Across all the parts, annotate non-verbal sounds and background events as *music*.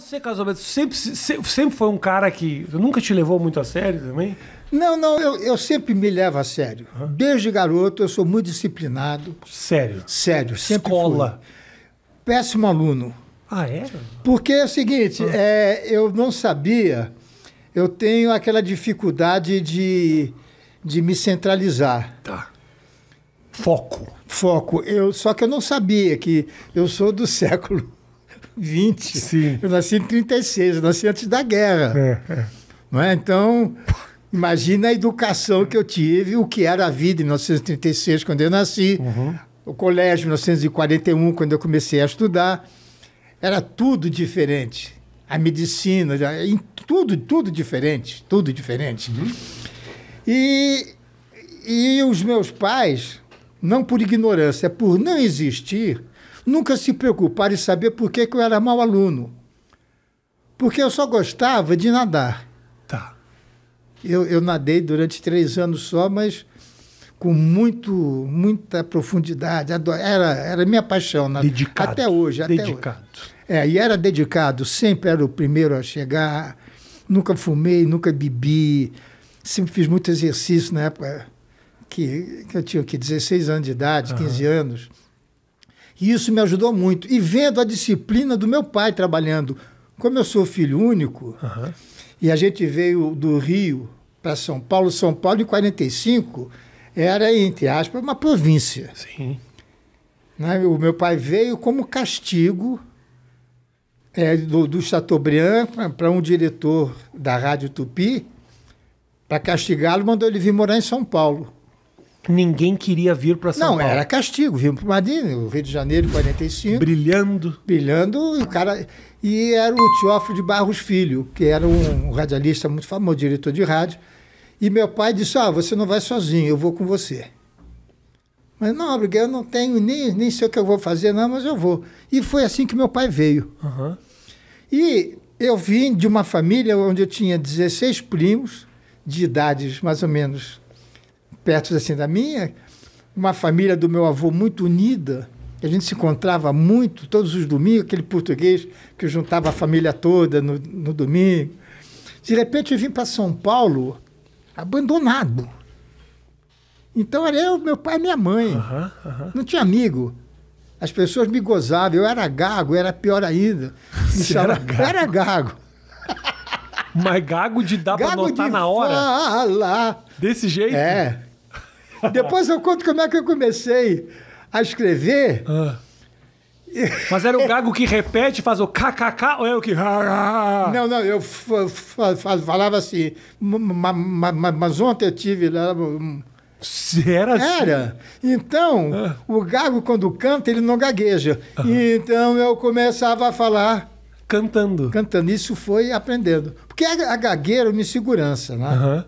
Você, Casalberto, sempre, sempre foi um cara que nunca te levou muito a sério também? Não, não, eu, eu sempre me levo a sério. Uhum. Desde garoto eu sou muito disciplinado. Sério? Sério, sempre Escola? Fui. Péssimo aluno. Ah, é? Porque é o seguinte, uhum. é, eu não sabia, eu tenho aquela dificuldade de, de me centralizar. Tá. Foco. Foco. Eu, só que eu não sabia que eu sou do *laughs* século 20. Sim. Eu nasci em 36, eu nasci antes da guerra. É, é. Não é? Então, imagina a educação que eu tive, o que era a vida em 1936, quando eu nasci, uhum. o colégio em 1941, quando eu comecei a estudar. Era tudo diferente. A medicina, tudo, tudo diferente, tudo diferente. Uhum. E, e os meus pais, não por ignorância, é por não existir, nunca se preocuparam em saber por que, que eu era mau aluno. Porque eu só gostava de nadar. Tá. Eu, eu nadei durante três anos só, mas com muito, muita profundidade. Era, era minha paixão. dedicado. Até hoje. Até dedicado. Hoje. É, e era dedicado. Sempre era o primeiro a chegar. Nunca fumei, nunca bebi. Sempre fiz muito exercício na época que, que eu tinha que 16 anos de idade, uhum. 15 anos. E isso me ajudou muito. E vendo a disciplina do meu pai trabalhando. Como eu sou filho único, uhum. e a gente veio do Rio para São Paulo, São Paulo em 45 era, entre aspas, uma província. Sim. Né? O meu pai veio como castigo é, do, do Chateaubriand para um diretor da Rádio Tupi, para castigá-lo, mandou ele vir morar em São Paulo ninguém queria vir para São não, Paulo. Não, era castigo. Vimos para o Madini, o Rio de Janeiro, 45. Brilhando. Brilhando, e o cara. E era o Teófilo de Barros Filho, que era um radialista muito famoso, diretor de rádio. E meu pai disse: Ah, você não vai sozinho, eu vou com você. Mas não, porque eu não tenho, nem, nem sei o que eu vou fazer, não, mas eu vou. E foi assim que meu pai veio. Uhum. E eu vim de uma família onde eu tinha 16 primos, de idades mais ou menos perto assim da minha, uma família do meu avô muito unida, a gente se encontrava muito todos os domingos, aquele português que juntava a família toda no, no domingo. De repente eu vim para São Paulo abandonado. Então era eu, meu pai e minha mãe. Uhum, uhum. Não tinha amigo. As pessoas me gozavam, eu era gago, era pior ainda. *laughs* Me era gago. Era gago. Mas gago de dar gago pra notar na hora? Fala. Desse jeito? É. Depois eu conto como é que eu comecei a escrever. Ah. Mas era o gago que repete, faz o kkk ou é o que. Não, não, eu falava assim. Mas ontem eu tive. Era assim? Era. Então, ah. o gago, quando canta, ele não gagueja. Então eu começava a falar Cantando. Cantando. Isso foi aprendendo. Porque a, a gagueira é me segurança, né? Uhum.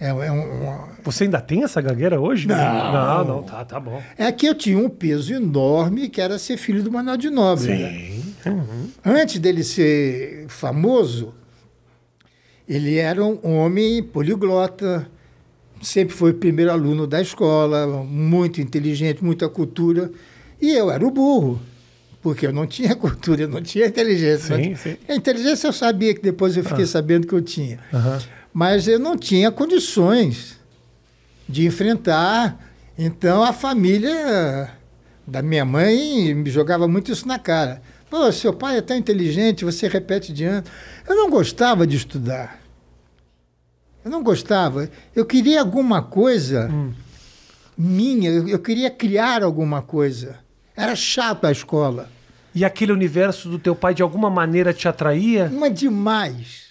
É, é um, Você ainda tem essa gagueira hoje? Não. Não, não, tá, tá bom. É que eu tinha um peso enorme que era ser filho do Manuel de Nobre. Né? Sim. Né? Uhum. Antes dele ser famoso, ele era um homem poliglota, sempre foi o primeiro aluno da escola, muito inteligente, muita cultura. E eu era o burro porque eu não tinha cultura, eu não tinha inteligência. Sim, sim. A inteligência eu sabia que depois eu fiquei ah. sabendo que eu tinha. Uhum. Mas eu não tinha condições de enfrentar. Então a família da minha mãe me jogava muito isso na cara. Pô, seu pai é tão inteligente, você repete de ano. Eu não gostava de estudar. Eu não gostava. Eu queria alguma coisa hum. minha, eu, eu queria criar alguma coisa era chato a escola. E aquele universo do teu pai de alguma maneira te atraía? Mas demais.